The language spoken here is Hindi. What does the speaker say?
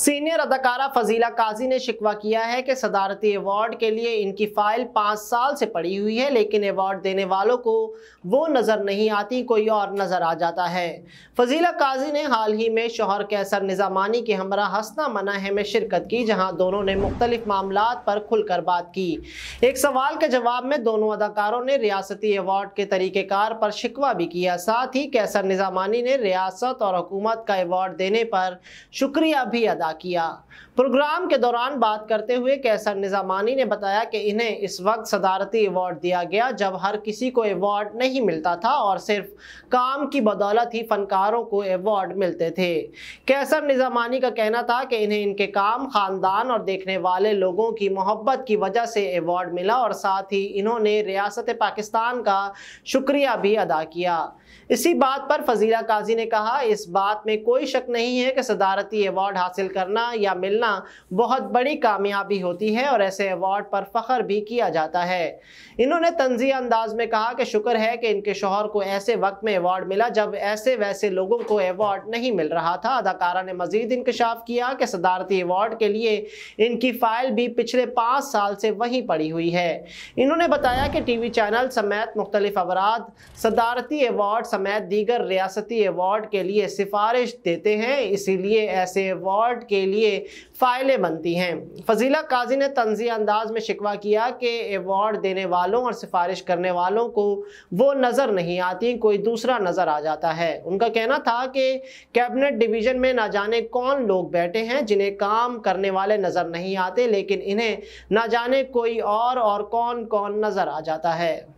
सीनियर अदाकारा फजीला काजी ने शिकवा किया है कि सदारती अवार्ड के लिए इनकी फ़ाइल पाँच साल से पड़ी हुई है लेकिन अवार्ड देने वालों को वो नज़र नहीं आती कोई और नज़र आ जाता है फजीला काजी ने हाल ही में शोहर कैसर निज़ामानी के हमरा हंसना मना है में शिरकत की जहाँ दोनों ने मुख्तलिफ मामला पर खुलकर बात की एक सवाल के जवाब में दोनों अदाकारों ने रियासती अवार्ड के तरीक़ेकार पर शिकवा भी किया साथ ही कैसर निज़ामानी ने रियासत और हुकूमत का अवार्ड देने पर शुक्रिया भी अदा अदा किया प्रोग्राम के दौरान बात करते हुए कैसर निज़ामानी ने बताया कि इन्हें इस वक्त सदारती अवार्ड दिया गया जब हर किसी को अवार्ड नहीं मिलता था और सिर्फ काम की बदौलत ही फनकारों को अवार्ड मिलते थे कैसर निज़ामानी का कहना था कि इन्हें इनके काम ख़ानदान और देखने वाले लोगों की मोहब्बत की वजह से अवार्ड मिला और साथ ही इन्होंने रियासत पाकिस्तान का शुक्रिया भी अदा किया इसी बात पर फजीला काजी ने कहा इस बात में कोई शक नहीं है कि सदारती अवार्ड हासिल करना या मिलना बहुत बड़ी कामयाबी होती है और ऐसे अवार्ड पर फ़ख्र भी किया जाता है इन्होंने तंजी अंदाज में कहा कि शुक्र है कि इनके शोहर को ऐसे वक्त में अवार्ड मिला जब ऐसे वैसे लोगों को अवार्ड नहीं मिल रहा था अदाकारा ने मजीद इंकशाफ किया कि सदारती अवार्ड के लिए इनकी फाइल भी पिछले पाँच साल से वहीं पड़ी हुई है इन्होंने बताया कि टी वी चैनल समेत मुख्तलिफ अवराद सदारती अवार्ड समेत दीगर रियासती अवार्ड के लिए सिफारिश देते हैं इसीलिए ऐसे अवार्ड कोर्ट के लिए फ़ाइलें बनती हैं फजीला काजी ने तंजी अंदाज में शिकवा किया कि एवॉर्ड देने वालों और सिफारिश करने वालों को वो नज़र नहीं आती कोई दूसरा नज़र आ जाता है उनका कहना था कि कैबिनेट डिवीज़न में ना जाने कौन लोग बैठे हैं जिन्हें काम करने वाले नज़र नहीं आते लेकिन इन्हें ना जाने कोई और और कौन कौन नज़र आ जाता है